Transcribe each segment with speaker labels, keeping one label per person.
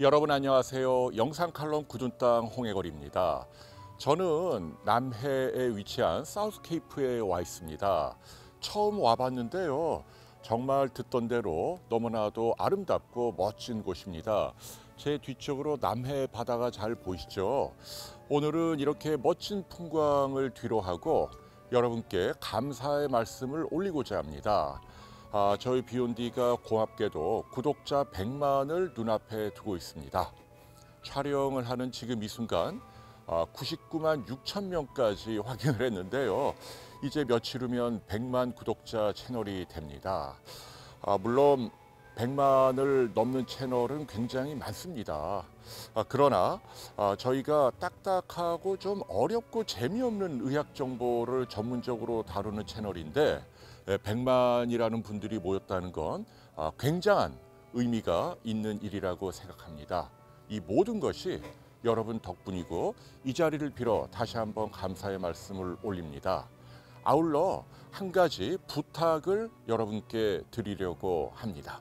Speaker 1: 여러분 안녕하세요. 영상 칼럼 구은땅홍해거리입니다 저는 남해에 위치한 사우스 케이프에 와 있습니다. 처음 와봤는데요. 정말 듣던 대로 너무나도 아름답고 멋진 곳입니다. 제 뒤쪽으로 남해 바다가 잘 보이시죠? 오늘은 이렇게 멋진 풍광을 뒤로하고 여러분께 감사의 말씀을 올리고자 합니다. 아, 저희 비욘디가 고맙게도 구독자 100만을 눈앞에 두고 있습니다. 촬영을 하는 지금 이 순간 아, 99만 6천 명까지 확인을 했는데요. 이제 며칠 후면 100만 구독자 채널이 됩니다. 아, 물론 100만을 넘는 채널은 굉장히 많습니다. 아, 그러나 아, 저희가 딱딱하고 좀 어렵고 재미없는 의학 정보를 전문적으로 다루는 채널인데 1 예, 0 0만이라는 분들이 모였다는 건 아, 굉장한 의미가 있는 일이라고 생각합니다. 이 모든 것이 여러분 덕분이고 이 자리를 빌어 다시 한번 감사의 말씀을 올립니다. 아울러 한 가지 부탁을 여러분께 드리려고 합니다.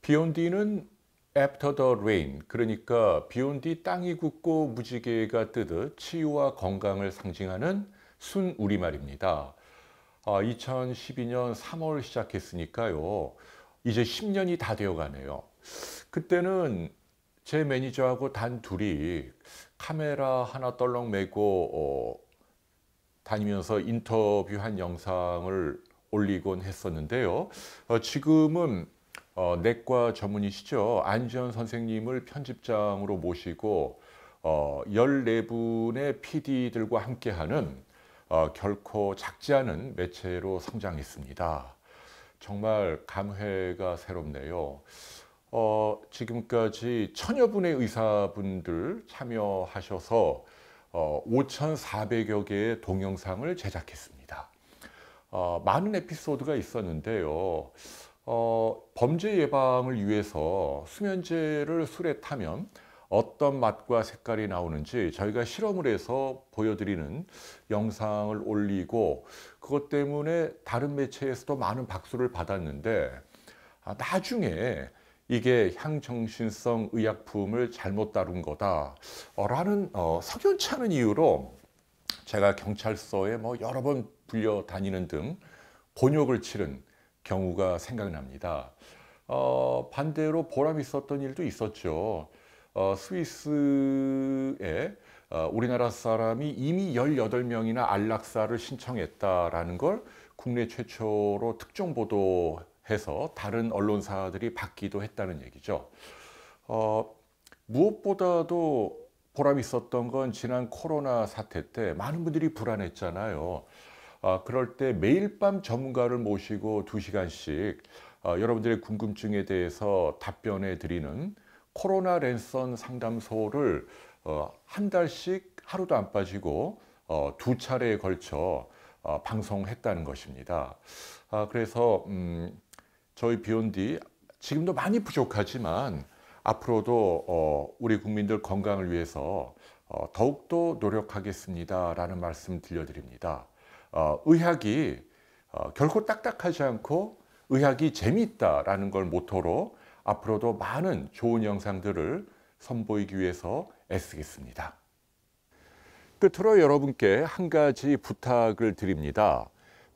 Speaker 1: 비욘디는 After the rain, 그러니까 비 온 뒤 땅이 굳고 무지개가 뜨듯 치유와 건강을 상징하는 순 우리말입니다. 아, 2012년 3월 시작했으니까요. 이제 10년이 다 되어가네요. 그때는 제 매니저하고 단 둘이 카메라 하나 떨렁 메고 어, 다니면서 인터뷰한 영상을 올리곤 했었는데요. 어, 지금은 어, 내과 전문의시죠. 안지현 선생님을 편집장으로 모시고 어, 14분의 PD들과 함께하는 어, 결코 작지 않은 매체로 성장했습니다. 정말 감회가 새롭네요. 어, 지금까지 천여분의 의사분들 참여하셔서 어, 5,400여 개의 동영상을 제작했습니다. 어, 많은 에피소드가 있었는데요. 어, 범죄 예방을 위해서 수면제를 술에 타면 어떤 맛과 색깔이 나오는지 저희가 실험을 해서 보여드리는 영상을 올리고 그것 때문에 다른 매체에서도 많은 박수를 받았는데 아, 나중에 이게 향정신성 의약품을 잘못 다룬 거다라는 어, 석연치 않은 이유로 제가 경찰서에 뭐 여러 번 불려 다니는 등 곤욕을 치른 경우가 생각납니다. 어, 반대로 보람 있었던 일도 있었죠. 어, 스위스에 어, 우리나라 사람이 이미 18명이나 안락사를 신청했다라는 걸 국내 최초로 특종 보도해서 다른 언론사들이 받기도 했다는 얘기죠. 어, 무엇보다도 보람 있었던 건 지난 코로나 사태 때 많은 분들이 불안했잖아요. 아, 그럴 때 매일 밤 전문가를 모시고 두시간씩 아, 여러분들의 궁금증에 대해서 답변해 드리는 코로나 랜선 상담소를 어, 한 달씩 하루도 안 빠지고 어, 두 차례에 걸쳐 어, 방송했다는 것입니다. 아, 그래서 음, 저희 비욘디 지금도 많이 부족하지만 앞으로도 어, 우리 국민들 건강을 위해서 어, 더욱더 노력하겠습니다라는 말씀 들려드립니다. 어, 의학이 어, 결코 딱딱하지 않고 의학이 재미있다라는 걸 모토로 앞으로도 많은 좋은 영상들을 선보이기 위해서 애쓰겠습니다. 끝으로 여러분께 한 가지 부탁을 드립니다.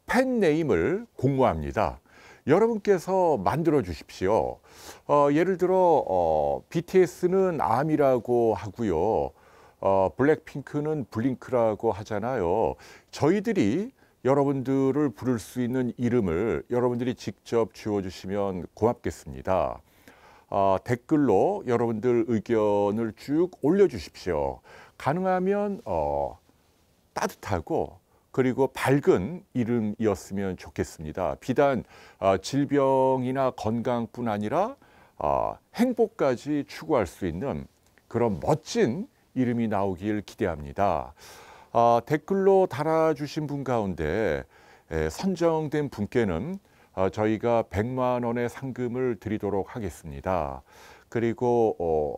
Speaker 1: 펜네임을 공모합니다. 여러분께서 만들어 주십시오. 어, 예를 들어 어, BTS는 암이라고 하고요. 어, 블랙핑크는 블링크라고 하잖아요. 저희들이 여러분들을 부를 수 있는 이름을 여러분들이 직접 지워주시면 고맙겠습니다. 어, 댓글로 여러분들 의견을 쭉 올려주십시오. 가능하면 어, 따뜻하고 그리고 밝은 이름이었으면 좋겠습니다. 비단 어, 질병이나 건강뿐 아니라 어, 행복까지 추구할 수 있는 그런 멋진 이름이 나오길 기대합니다. 아, 댓글로 달아주신 분 가운데 선정된 분께는 아, 저희가 100만 원의 상금을 드리도록 하겠습니다. 그리고 어,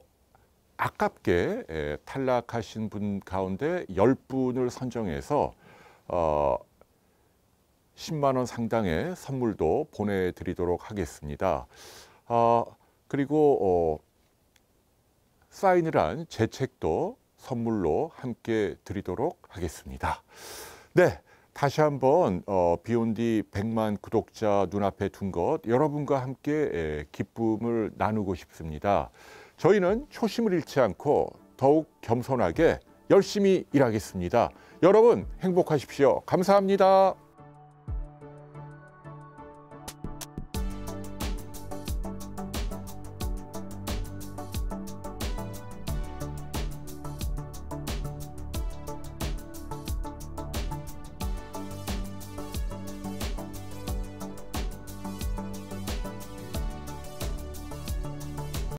Speaker 1: 아깝게 탈락하신 분 가운데 10분을 선정해서 어, 10만 원 상당의 선물도 보내드리도록 하겠습니다. 아, 그리고 어, 사인을 한제 책도 선물로 함께 드리도록 하겠습니다. 네. 다시 한번 어, 비욘디 100만 구독자 눈앞에 둔 것 여러분과 함께 예, 기쁨을 나누고 싶습니다. 저희는 초심을 잃지 않고 더욱 겸손하게 열심히 일하겠습니다. 여러분 행복하십시오. 감사합니다.